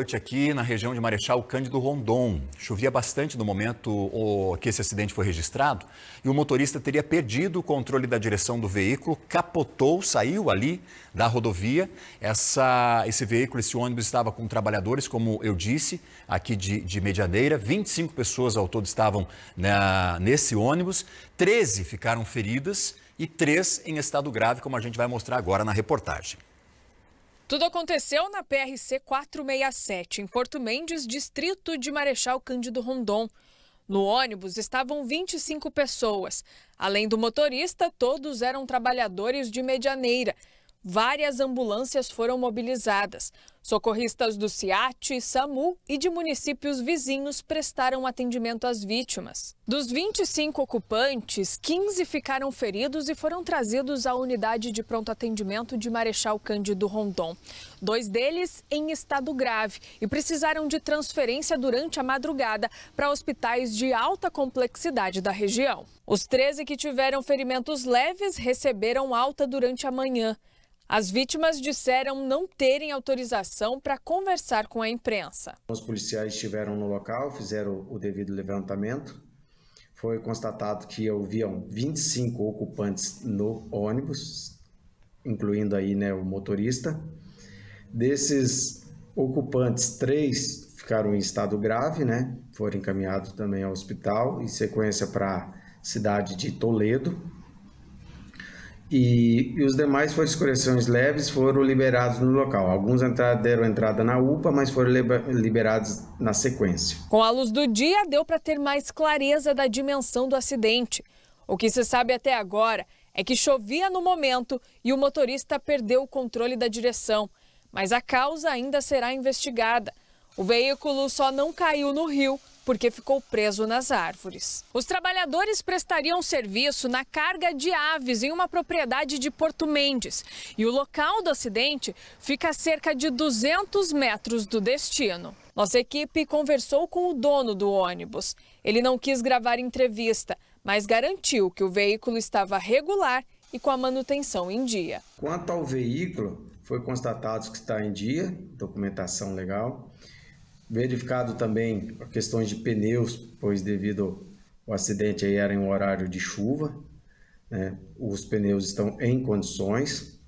noite aqui na região de Marechal Cândido Rondon. Chovia bastante no momento que esse acidente foi registrado e o motorista teria perdido o controle da direção do veículo, capotou, saiu ali da rodovia. Essa, esse veículo, esse ônibus estava com trabalhadores, como eu disse, aqui de, de Medianeira. 25 pessoas ao todo estavam na, nesse ônibus, 13 ficaram feridas e 3 em estado grave, como a gente vai mostrar agora na reportagem. Tudo aconteceu na PRC 467, em Porto Mendes, distrito de Marechal Cândido Rondon. No ônibus estavam 25 pessoas. Além do motorista, todos eram trabalhadores de Medianeira. Várias ambulâncias foram mobilizadas. Socorristas do CIAT, SAMU e de municípios vizinhos prestaram atendimento às vítimas. Dos 25 ocupantes, 15 ficaram feridos e foram trazidos à unidade de pronto atendimento de Marechal Cândido Rondon. Dois deles em estado grave e precisaram de transferência durante a madrugada para hospitais de alta complexidade da região. Os 13 que tiveram ferimentos leves receberam alta durante a manhã. As vítimas disseram não terem autorização para conversar com a imprensa. Os policiais estiveram no local, fizeram o devido levantamento. Foi constatado que haviam 25 ocupantes no ônibus, incluindo aí né, o motorista. Desses ocupantes, três ficaram em estado grave, né? Foram encaminhados também ao hospital, em sequência para a cidade de Toledo, e, e, os demais foram escoriações leves foram liberados no local. Alguns entraram, deram entrada na UPA, mas foram liberados na sequência. Com a luz do dia, deu para ter mais clareza da dimensão do acidente. O que se sabe até agora é que chovia no momento e o motorista perdeu o controle da direção. Mas a causa ainda será investigada. O veículo só não caiu no rio porque ficou preso nas árvores. Os trabalhadores prestariam serviço na carga de aves em uma propriedade de Porto Mendes e o local do acidente fica a cerca de 200 metros do destino. Nossa equipe conversou com o dono do ônibus. Ele não quis gravar entrevista, mas garantiu que o veículo estava regular e com a manutenção em dia. Quanto ao veículo, foi constatado que está em dia, documentação legal verificado também questões de pneus, pois devido ao acidente aí era em um horário de chuva, né? os pneus estão em condições.